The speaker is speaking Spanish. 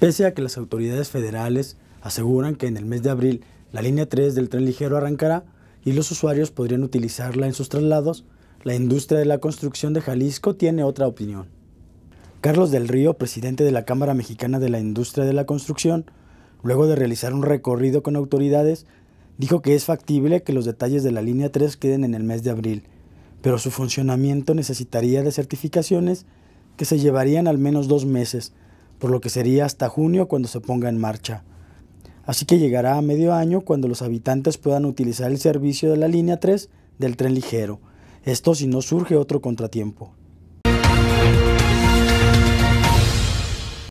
Pese a que las autoridades federales aseguran que en el mes de abril la línea 3 del tren ligero arrancará y los usuarios podrían utilizarla en sus traslados, la industria de la construcción de Jalisco tiene otra opinión. Carlos del Río, presidente de la Cámara Mexicana de la Industria de la Construcción, luego de realizar un recorrido con autoridades, dijo que es factible que los detalles de la línea 3 queden en el mes de abril, pero su funcionamiento necesitaría de certificaciones que se llevarían al menos dos meses, por lo que sería hasta junio cuando se ponga en marcha. Así que llegará a medio año cuando los habitantes puedan utilizar el servicio de la línea 3 del tren ligero. Esto si no surge otro contratiempo.